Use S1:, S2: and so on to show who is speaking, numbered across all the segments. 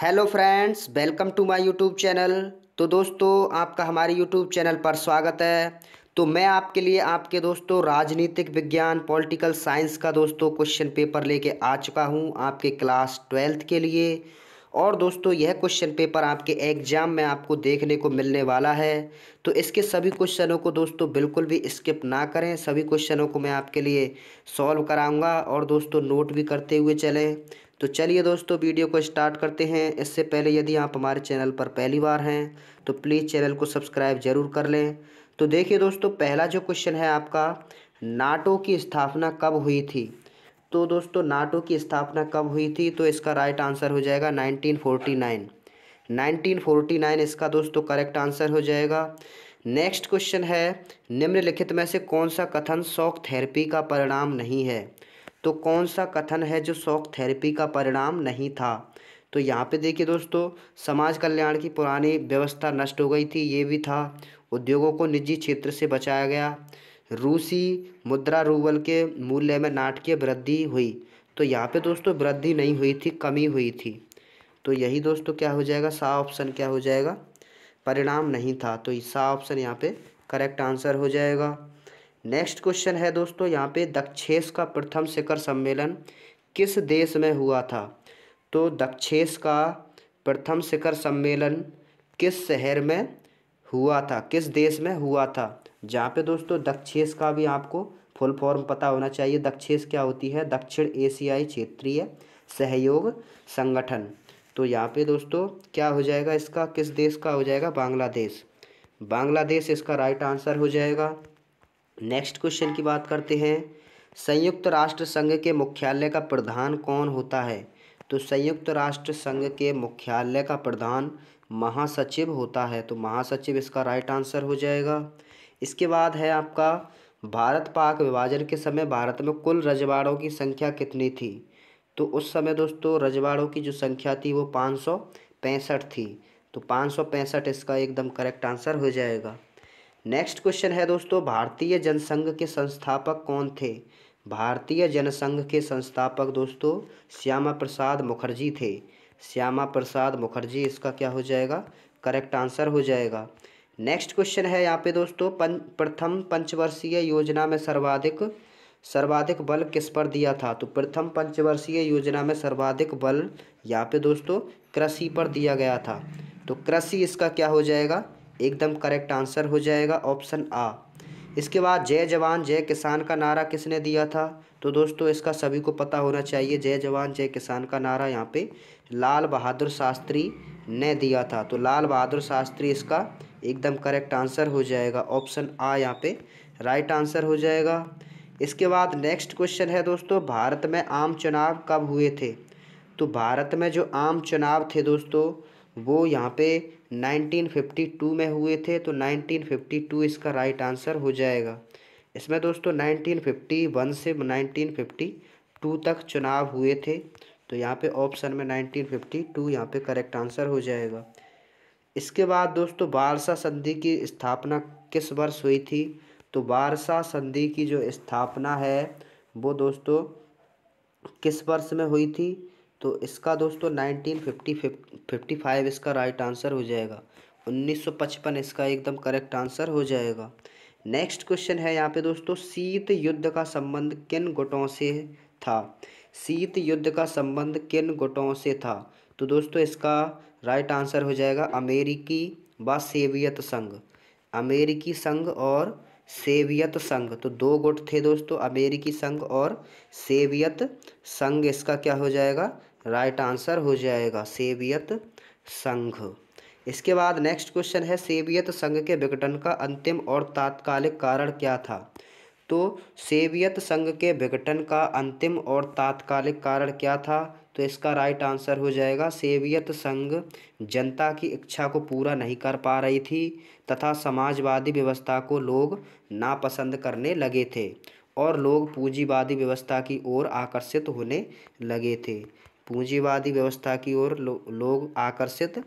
S1: hello friends welcome to my YouTube channel तो दोस्तों आपका हमारे यूट्यूब चैनल पर स्वागत है तो मैं आपके लिए आपके दोस्तों राजनीतिक विज्ञान पॉलिटिकल साइंस का दोस्तों क्वेश्चन पेपर लेके आ चुका हूं आपके क्लास ट्वेल्थ के लिए और दोस्तों यह क्वेश्चन पेपर आपके एग्ज़ाम में आपको देखने को मिलने वाला है तो इसके सभी क्वेश्चनों को दोस्तों बिल्कुल भी स्किप ना करें सभी क्वेश्चनों को मैं आपके लिए सॉल्व कराऊंगा और दोस्तों नोट भी करते हुए चलें तो चलिए दोस्तों वीडियो को स्टार्ट करते हैं इससे पहले यदि आप हमारे चैनल पर पहली बार हैं तो प्लीज़ चैनल को सब्सक्राइब जरूर कर लें तो देखिए दोस्तों पहला जो क्वेश्चन है आपका नाटो की स्थापना कब हुई थी तो दोस्तों नाटो की स्थापना कब हुई थी तो इसका राइट आंसर हो जाएगा 1949 1949 इसका दोस्तों करेक्ट आंसर हो जाएगा नेक्स्ट क्वेश्चन है निम्नलिखित में से कौन सा कथन शौक थेरेपी का परिणाम नहीं है तो कौन सा कथन है जो शॉक थेरेपी का परिणाम नहीं था तो यहाँ पे देखिए दोस्तों समाज कल्याण की पुरानी व्यवस्था नष्ट हो गई थी ये भी था उद्योगों को निजी क्षेत्र से बचाया गया रूसी मुद्रा रूबल के मूल्य में नाटकीय वृद्धि हुई तो यहाँ पे दोस्तों वृद्धि नहीं हुई थी कमी हुई थी तो यही दोस्तों क्या हो जाएगा सा ऑप्शन क्या हो जाएगा परिणाम नहीं था तो सा ऑप्शन यहाँ पे करेक्ट आंसर हो जाएगा नेक्स्ट क्वेश्चन है दोस्तों यहाँ पे दक्षेश का प्रथम शिखर सम्मेलन किस देश में हुआ था तो दक्षेश का प्रथम शिखर सम्मेलन किस शहर में हुआ था किस देश में हुआ था जहाँ पे दोस्तों दक्षेश का भी आपको फुल फॉर्म पता होना चाहिए दक्षेश क्या होती है दक्षिण एशियाई क्षेत्रीय सहयोग संगठन तो यहाँ पे दोस्तों क्या हो जाएगा इसका किस देश का हो जाएगा बांग्लादेश बांग्लादेश इसका राइट आंसर हो जाएगा नेक्स्ट क्वेश्चन की बात करते हैं संयुक्त राष्ट्र संघ के मुख्यालय का प्रधान कौन होता है तो संयुक्त राष्ट्र संघ के मुख्यालय का प्रधान महासचिव होता है तो महासचिव इसका राइट आंसर हो जाएगा इसके बाद है आपका भारत पाक विभाजन के समय भारत में कुल रजवाड़ों की संख्या कितनी थी तो उस समय दोस्तों रजवाड़ों की जो संख्या थी वो पाँच सौ पैंसठ थी तो पाँच सौ पैंसठ इसका एकदम करेक्ट आंसर हो जाएगा नेक्स्ट क्वेश्चन है दोस्तों भारतीय जनसंघ के संस्थापक कौन थे भारतीय जनसंघ के संस्थापक दोस्तों श्यामा प्रसाद मुखर्जी थे श्यामा प्रसाद मुखर्जी इसका क्या हो जाएगा करेक्ट आंसर हो जाएगा नेक्स्ट क्वेश्चन है यहाँ पे दोस्तों पं, प्रथम पंचवर्षीय योजना में सर्वाधिक सर्वाधिक बल किस पर दिया था तो प्रथम पंचवर्षीय योजना में सर्वाधिक बल यहाँ पे दोस्तों कृषि पर दिया गया था तो कृषि इसका क्या हो जाएगा एकदम करेक्ट आंसर हो जाएगा ऑप्शन आ इसके बाद जय जवान जय किसान का नारा किसने दिया था तो दोस्तों इसका सभी को पता होना चाहिए जय जवान जय किसान का नारा यहाँ पे लाल बहादुर शास्त्री ने दिया था तो लाल बहादुर शास्त्री इसका एकदम करेक्ट आंसर हो जाएगा ऑप्शन आ यहाँ पे राइट आंसर हो जाएगा इसके बाद नेक्स्ट क्वेश्चन है दोस्तों भारत में आम चुनाव कब हुए थे तो भारत में जो आम चुनाव थे दोस्तों वो यहाँ पे 1952 में हुए थे तो 1952 इसका राइट आंसर हो जाएगा इसमें दोस्तों 1951 से 1952 तक चुनाव हुए थे तो यहाँ पे ऑप्शन में 1952 यहाँ पे करेक्ट आंसर हो जाएगा इसके बाद दोस्तों बारसा संधि की स्थापना किस वर्ष हुई थी तो बारसा संधि की जो स्थापना है वो दोस्तों किस वर्ष में हुई थी तो इसका दोस्तों नाइनटीन फिफ्टी फिफ्टी फाइव इसका राइट आंसर हो जाएगा उन्नीस सौ पचपन इसका एकदम करेक्ट आंसर हो जाएगा नेक्स्ट क्वेश्चन है यहाँ पे दोस्तों शीत युद्ध का संबंध किन गुटों से था शीत युद्ध का संबंध किन गुटों से था तो दोस्तों इसका राइट आंसर हो जाएगा अमेरिकी व सेवियत संघ अमेरिकी संघ और सेवियत संघ तो दो गुट थे दोस्तों अमेरिकी संघ और सेवियत संघ इसका क्या हो जाएगा राइट आंसर हो जाएगा सेवियत संघ इसके बाद नेक्स्ट क्वेश्चन है सेवियत संघ के विघटन का अंतिम और तात्कालिक कारण क्या था तो सेवियत संघ के विघटन का अंतिम और तात्कालिक कारण क्या था तो इसका राइट आंसर हो जाएगा सेवियत संघ जनता की इच्छा को पूरा नहीं कर पा रही थी तथा समाजवादी व्यवस्था को लोग नापसंद करने लगे थे और लोग पूंजीवादी व्यवस्था की ओर आकर्षित होने लगे थे पूंजीवादी व्यवस्था की ओर लो, लोग आकर्षित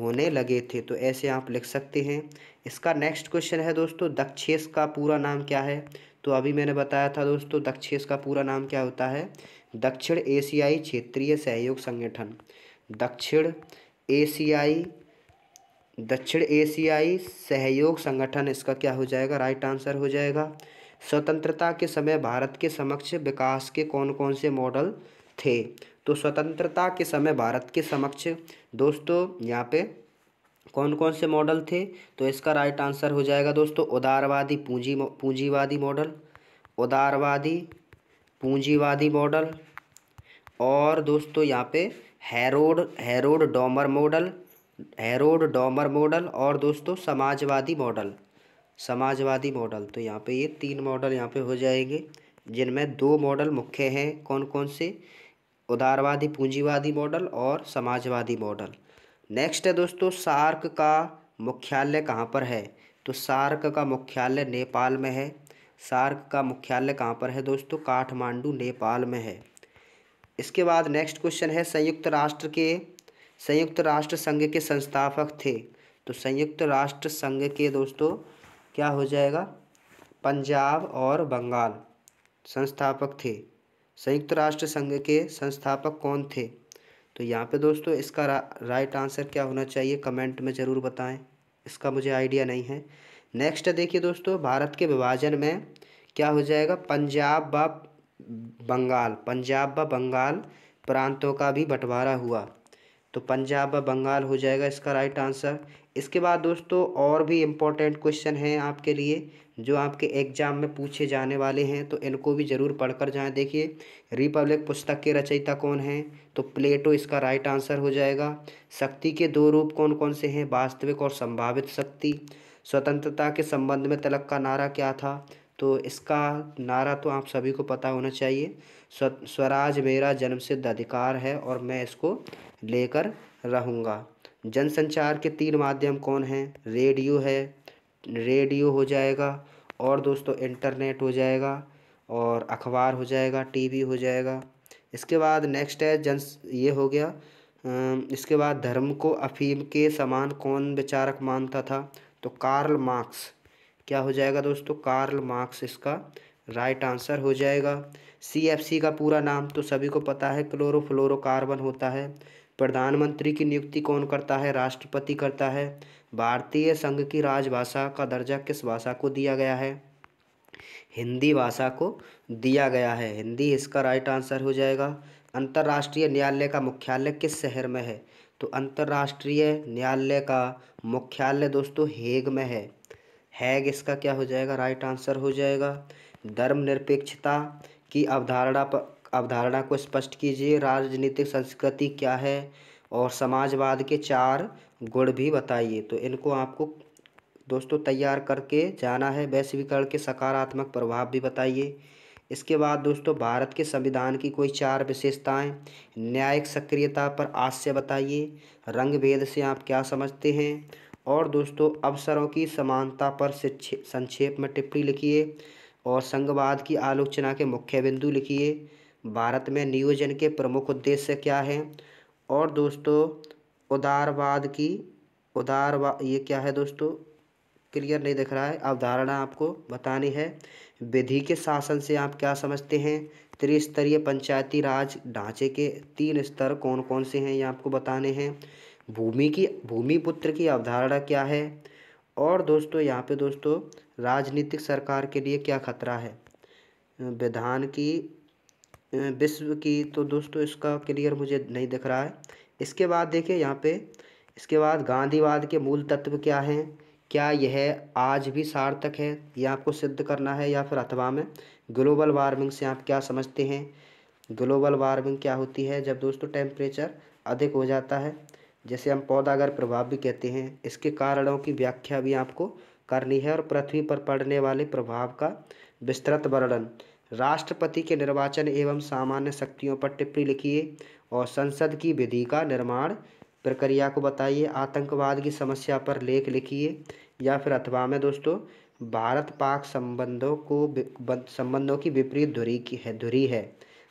S1: होने लगे थे तो ऐसे आप लिख सकते हैं इसका नेक्स्ट क्वेश्चन है दोस्तों दक्षेश का पूरा नाम क्या है तो अभी मैंने बताया था दोस्तों दक्षेश का पूरा नाम क्या होता है दक्षिण एशियाई क्षेत्रीय सहयोग संगठन दक्षिण एशियाई दक्षिण एशियाई सहयोग संगठन इसका क्या हो जाएगा राइट आंसर हो जाएगा स्वतंत्रता के समय भारत के समक्ष विकास के कौन कौन से मॉडल थे तो स्वतंत्रता के समय भारत के समक्ष दोस्तों यहाँ पे कौन कौन से मॉडल थे तो इसका राइट आंसर हो जाएगा दोस्तों उदारवादी पूंजी पूंजीवादी मॉडल उदारवादी पूंजीवादी मॉडल और दोस्तों यहाँ पे Harrod Harrod Domar model Harrod Domar model और दोस्तों समाजवादी मॉडल समाजवादी मॉडल तो यहाँ पे ये तीन मॉडल यहाँ पे हो जाएंगे जिनमें दो मॉडल मुख्य हैं कौन कौन से उदारवादी पूंजीवादी मॉडल और समाजवादी मॉडल नेक्स्ट है दोस्तों सार्क का मुख्यालय कहाँ पर है तो सार्क का मुख्यालय नेपाल में है सार्क का मुख्यालय कहाँ पर है दोस्तों काठमांडू नेपाल में है इसके बाद नेक्स्ट क्वेश्चन है संयुक्त राष्ट्र के संयुक्त राष्ट्र संघ के संस्थापक थे तो संयुक्त राष्ट्र संघ के दोस्तों क्या हो जाएगा पंजाब और बंगाल संस्थापक थे संयुक्त राष्ट्र संघ के संस्थापक कौन थे तो यहाँ पे दोस्तों इसका रा, राइट आंसर क्या होना चाहिए कमेंट में ज़रूर बताएं इसका मुझे आइडिया नहीं है नेक्स्ट देखिए दोस्तों भारत के विभाजन में क्या हो जाएगा पंजाब व बंगाल पंजाब व बंगाल प्रांतों का भी बंटवारा हुआ तो पंजाब व बंगाल हो जाएगा इसका राइट आंसर इसके बाद दोस्तों और भी इम्पोर्टेंट क्वेश्चन हैं आपके लिए जो आपके एग्जाम में पूछे जाने वाले हैं तो इनको भी ज़रूर पढ़कर जाएं देखिए रिपब्लिक पुस्तक के रचयिता कौन हैं तो प्लेटो इसका राइट आंसर हो जाएगा शक्ति के दो रूप कौन कौन से हैं वास्तविक और संभावित शक्ति स्वतंत्रता के संबंध में तलक का नारा क्या था तो इसका नारा तो आप सभी को पता होना चाहिए स्वराज मेरा जन्मसिद्ध अधिकार है और मैं इसको लेकर रहूँगा जनसंचार के तीन माध्यम कौन हैं रेडियो है रेडियो हो जाएगा और दोस्तों इंटरनेट हो जाएगा और अखबार हो जाएगा टीवी हो जाएगा इसके बाद नेक्स्ट है जन ये हो गया इसके बाद धर्म को अफीम के समान कौन विचारक मानता था तो कार्ल मार्क्स क्या हो जाएगा दोस्तों कार्ल मार्क्स इसका राइट आंसर हो जाएगा सी एफ सी का पूरा नाम तो सभी को पता है क्लोरोफ्लोरोकार्बन होता है प्रधानमंत्री की नियुक्ति कौन करता है राष्ट्रपति करता है भारतीय संघ की राजभाषा का दर्जा किस भाषा को दिया गया है हिंदी भाषा को दिया गया है हिंदी इसका राइट आंसर हो जाएगा अंतर्राष्ट्रीय न्यायालय का मुख्यालय किस शहर में है तो अंतर्राष्ट्रीय न्यायालय का मुख्यालय दोस्तों हेग में है हैग इसका क्या हो जाएगा राइट आंसर हो जाएगा धर्मनिरपेक्षता की अवधारणा पर अवधारणा को स्पष्ट कीजिए राजनीतिक संस्कृति क्या है और समाजवाद के चार गुण भी बताइए तो इनको आपको दोस्तों तैयार करके जाना है वैश्वीकरण के सकारात्मक प्रभाव भी बताइए इसके बाद दोस्तों भारत के संविधान की कोई चार विशेषताएं न्यायिक सक्रियता पर आशय बताइए रंग भेद से आप क्या समझते हैं और दोस्तों अवसरों की समानता पर संक्षेप में टिप्पणी लिखिए और संघवाद की आलोचना के मुख्य बिंदु लिखिए भारत में नियोजन के प्रमुख उद्देश्य क्या हैं और दोस्तों उदारवाद की उदारवाद ये क्या है दोस्तों क्लियर नहीं दिख रहा है अवधारणा आपको बतानी है विधि के शासन से आप क्या समझते हैं त्रिस्तरीय पंचायती राज ढांचे के तीन स्तर कौन कौन से हैं ये आपको बताने हैं भूमि की भूमिपुत्र की अवधारणा क्या है और दोस्तों यहाँ पे दोस्तों राजनीतिक सरकार के लिए क्या खतरा है विधान की विश्व की तो दोस्तों इसका क्लियर मुझे नहीं दिख रहा है इसके बाद देखिए यहाँ पे इसके बाद गांधीवाद के मूल तत्व क्या हैं क्या यह आज भी सार्थक है यह आपको सिद्ध करना है या फिर अथवा में ग्लोबल वार्मिंग से आप क्या समझते हैं ग्लोबल वार्मिंग क्या होती है जब दोस्तों टेम्परेचर अधिक हो जाता है जैसे हम पौधागर प्रभाव भी कहते हैं इसके कारणों की व्याख्या भी आपको करनी है और पृथ्वी पर पड़ने वाले प्रभाव का विस्तृत वर्णन राष्ट्रपति के निर्वाचन एवं सामान्य शक्तियों पर टिप्पणी लिखिए और संसद की विधि का निर्माण प्रक्रिया को बताइए आतंकवाद की समस्या पर लेख लिखिए या फिर अथवा में दोस्तों भारत पाक संबंधों को संबंधों की विपरीत धुरी की है धुरी है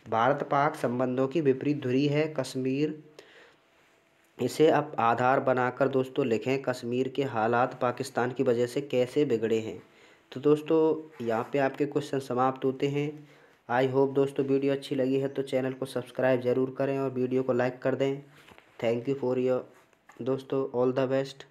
S1: भारत पाक संबंधों की विपरीत धुरी है कश्मीर इसे अब आधार बनाकर दोस्तों लिखें कश्मीर के हालात पाकिस्तान की वजह से कैसे बिगड़े हैं तो दोस्तों यहाँ पे आपके क्वेश्चन समाप्त होते हैं आई होप दोस्तों वीडियो अच्छी लगी है तो चैनल को सब्सक्राइब ज़रूर करें और वीडियो को लाइक कर दें थैंक यू फॉर योर दोस्तों ऑल द बेस्ट